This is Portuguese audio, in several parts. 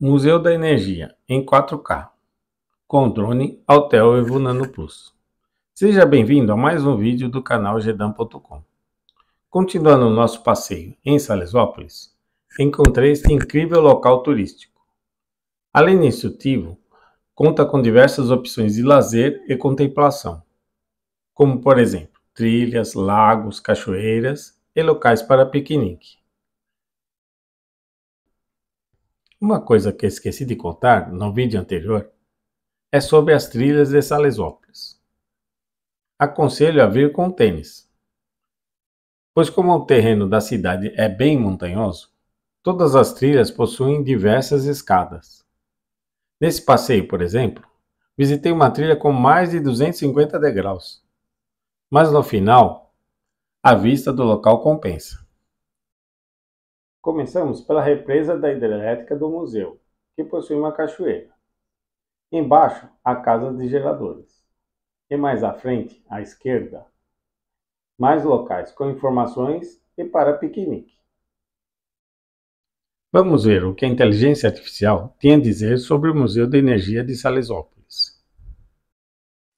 Museu da Energia em 4K com drone Altel Evo Nano Plus. Seja bem-vindo a mais um vídeo do canal gedan.com. Continuando o nosso passeio em Salesópolis, encontrei este incrível local turístico. Além desse ativo, conta com diversas opções de lazer e contemplação, como por exemplo, trilhas, lagos, cachoeiras e locais para piquenique. Uma coisa que esqueci de contar no vídeo anterior é sobre as trilhas de Salesópolis. Aconselho a vir com tênis, pois como o terreno da cidade é bem montanhoso, todas as trilhas possuem diversas escadas. Nesse passeio, por exemplo, visitei uma trilha com mais de 250 degraus, mas no final, a vista do local compensa. Começamos pela represa da hidrelétrica do museu, que possui uma cachoeira. Embaixo, a casa de geradores. E mais à frente, à esquerda, mais locais com informações e para piquenique. Vamos ver o que a inteligência artificial tem a dizer sobre o Museu de Energia de Salesópolis.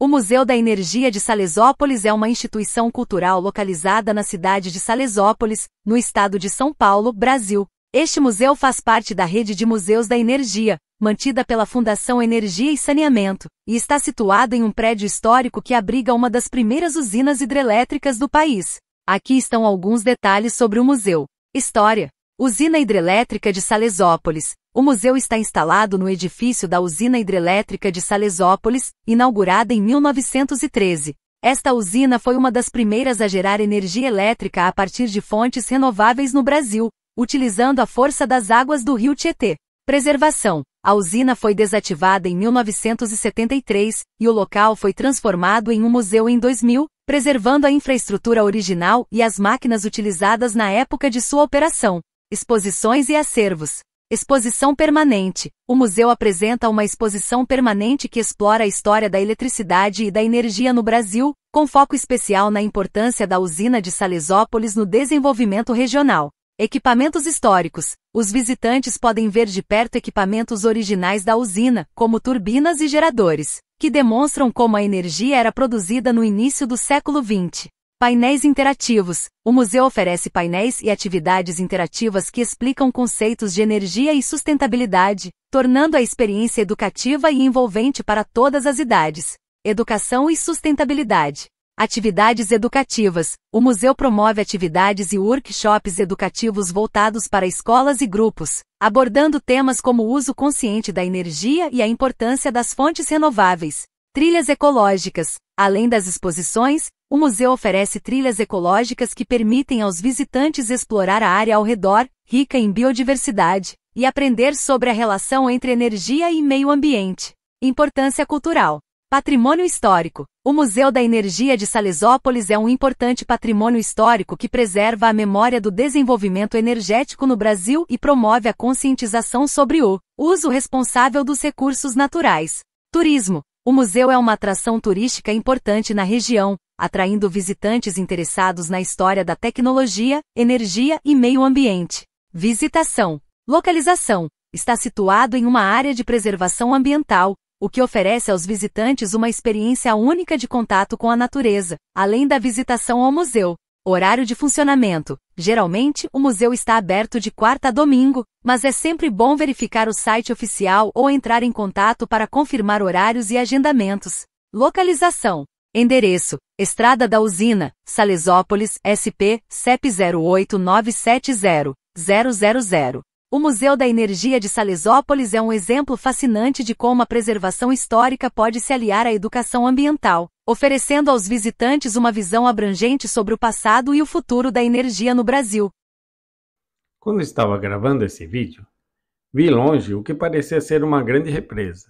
O Museu da Energia de Salesópolis é uma instituição cultural localizada na cidade de Salesópolis, no estado de São Paulo, Brasil. Este museu faz parte da rede de museus da energia, mantida pela Fundação Energia e Saneamento, e está situado em um prédio histórico que abriga uma das primeiras usinas hidrelétricas do país. Aqui estão alguns detalhes sobre o museu. História. Usina Hidrelétrica de Salesópolis, o museu está instalado no edifício da usina hidrelétrica de Salesópolis, inaugurada em 1913. Esta usina foi uma das primeiras a gerar energia elétrica a partir de fontes renováveis no Brasil, utilizando a força das águas do rio Tietê. Preservação. A usina foi desativada em 1973 e o local foi transformado em um museu em 2000, preservando a infraestrutura original e as máquinas utilizadas na época de sua operação. Exposições e acervos. Exposição permanente. O museu apresenta uma exposição permanente que explora a história da eletricidade e da energia no Brasil, com foco especial na importância da usina de Salesópolis no desenvolvimento regional. Equipamentos históricos. Os visitantes podem ver de perto equipamentos originais da usina, como turbinas e geradores, que demonstram como a energia era produzida no início do século XX. Painéis interativos. O museu oferece painéis e atividades interativas que explicam conceitos de energia e sustentabilidade, tornando a experiência educativa e envolvente para todas as idades. Educação e sustentabilidade. Atividades educativas. O museu promove atividades e workshops educativos voltados para escolas e grupos, abordando temas como o uso consciente da energia e a importância das fontes renováveis. Trilhas ecológicas. Além das exposições, o museu oferece trilhas ecológicas que permitem aos visitantes explorar a área ao redor, rica em biodiversidade, e aprender sobre a relação entre energia e meio ambiente. Importância cultural. Patrimônio histórico. O Museu da Energia de Salesópolis é um importante patrimônio histórico que preserva a memória do desenvolvimento energético no Brasil e promove a conscientização sobre o uso responsável dos recursos naturais. Turismo. O museu é uma atração turística importante na região, atraindo visitantes interessados na história da tecnologia, energia e meio ambiente. Visitação. Localização. Está situado em uma área de preservação ambiental, o que oferece aos visitantes uma experiência única de contato com a natureza, além da visitação ao museu. Horário de funcionamento. Geralmente, o museu está aberto de quarta a domingo, mas é sempre bom verificar o site oficial ou entrar em contato para confirmar horários e agendamentos. Localização. Endereço: Estrada da Usina, Salesópolis, SP, CEP 08970-000. O Museu da Energia de Salesópolis é um exemplo fascinante de como a preservação histórica pode se aliar à educação ambiental, oferecendo aos visitantes uma visão abrangente sobre o passado e o futuro da energia no Brasil. Quando estava gravando esse vídeo, vi longe o que parecia ser uma grande represa.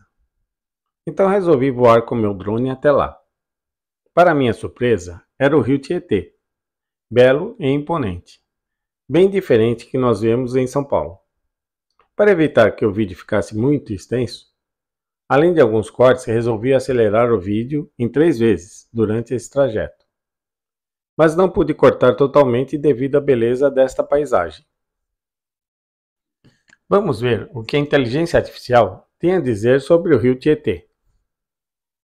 Então resolvi voar com meu drone até lá. Para minha surpresa, era o rio Tietê, belo e imponente, bem diferente que nós vemos em São Paulo. Para evitar que o vídeo ficasse muito extenso, além de alguns cortes, resolvi acelerar o vídeo em três vezes durante esse trajeto. Mas não pude cortar totalmente devido à beleza desta paisagem. Vamos ver o que a inteligência artificial tem a dizer sobre o rio Tietê.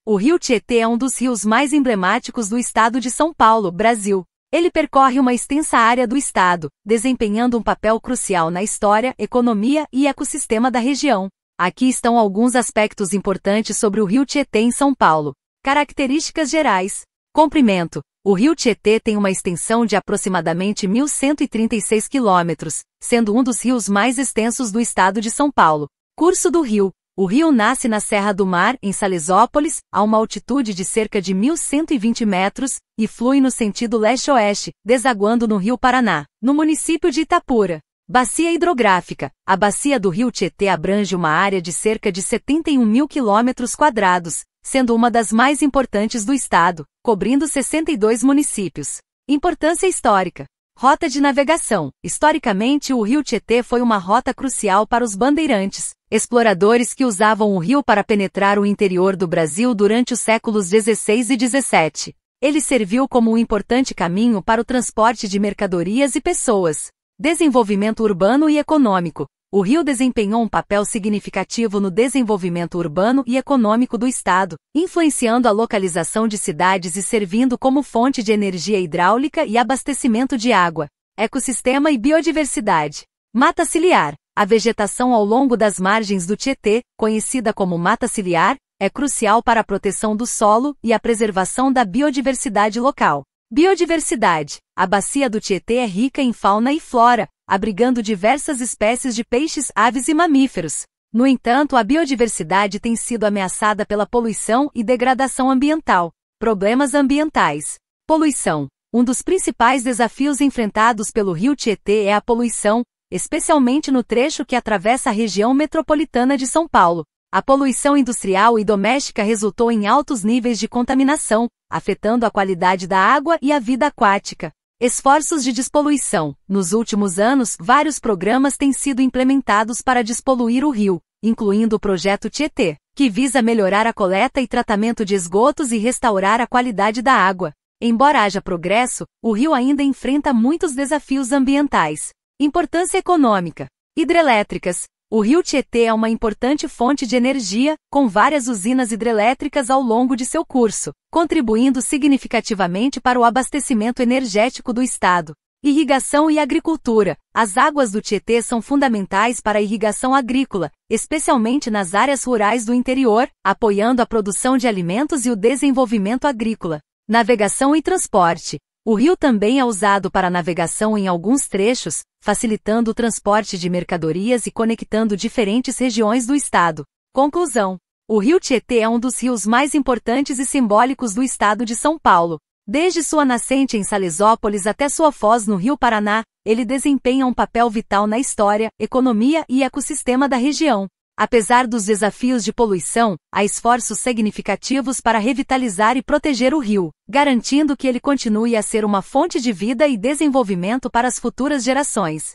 O rio Tietê é um dos rios mais emblemáticos do estado de São Paulo, Brasil. Ele percorre uma extensa área do estado, desempenhando um papel crucial na história, economia e ecossistema da região. Aqui estão alguns aspectos importantes sobre o rio Tietê em São Paulo. Características gerais: comprimento. O rio Tietê tem uma extensão de aproximadamente 1.136 quilômetros, sendo um dos rios mais extensos do estado de São Paulo. Curso do rio. O rio nasce na Serra do Mar, em Salisópolis, a uma altitude de cerca de 1.120 metros, e flui no sentido leste-oeste, desaguando no Rio Paraná, no município de Itapura. Bacia hidrográfica. A bacia do rio Tietê abrange uma área de cerca de 71 mil quilômetros quadrados, sendo uma das mais importantes do estado, cobrindo 62 municípios. Importância histórica. Rota de navegação. Historicamente, o rio Tietê foi uma rota crucial para os bandeirantes, exploradores que usavam o rio para penetrar o interior do Brasil durante os séculos XVI e XVII. Ele serviu como um importante caminho para o transporte de mercadorias e pessoas, desenvolvimento urbano e econômico, o Rio desempenhou um papel significativo no desenvolvimento urbano e econômico do estado, influenciando a localização de cidades e servindo como fonte de energia hidráulica e abastecimento de água, ecossistema e biodiversidade. Mata ciliar. A vegetação ao longo das margens do Tietê, conhecida como mata ciliar, é crucial para a proteção do solo e a preservação da biodiversidade local. Biodiversidade. A bacia do Tietê é rica em fauna e flora, abrigando diversas espécies de peixes, aves e mamíferos. No entanto, a biodiversidade tem sido ameaçada pela poluição e degradação ambiental. Problemas ambientais. Poluição. Um dos principais desafios enfrentados pelo rio Tietê é a poluição, especialmente no trecho que atravessa a região metropolitana de São Paulo. A poluição industrial e doméstica resultou em altos níveis de contaminação, afetando a qualidade da água e a vida aquática. Esforços de despoluição. Nos últimos anos, vários programas têm sido implementados para despoluir o rio, incluindo o projeto Tietê, que visa melhorar a coleta e tratamento de esgotos e restaurar a qualidade da água. Embora haja progresso, o rio ainda enfrenta muitos desafios ambientais. Importância econômica. Hidrelétricas. O rio Tietê é uma importante fonte de energia, com várias usinas hidrelétricas ao longo de seu curso, contribuindo significativamente para o abastecimento energético do estado. Irrigação e agricultura. As águas do Tietê são fundamentais para a irrigação agrícola, especialmente nas áreas rurais do interior, apoiando a produção de alimentos e o desenvolvimento agrícola. Navegação e transporte. O rio também é usado para navegação em alguns trechos, facilitando o transporte de mercadorias e conectando diferentes regiões do estado. Conclusão: O rio Tietê é um dos rios mais importantes e simbólicos do estado de São Paulo. Desde sua nascente em Salesópolis até sua foz no Rio Paraná, ele desempenha um papel vital na história, economia e ecossistema da região. Apesar dos desafios de poluição, há esforços significativos para revitalizar e proteger o rio, garantindo que ele continue a ser uma fonte de vida e desenvolvimento para as futuras gerações.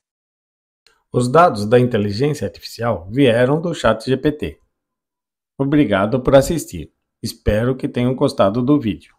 Os dados da inteligência artificial vieram do ChatGPT. Obrigado por assistir. Espero que tenham gostado do vídeo.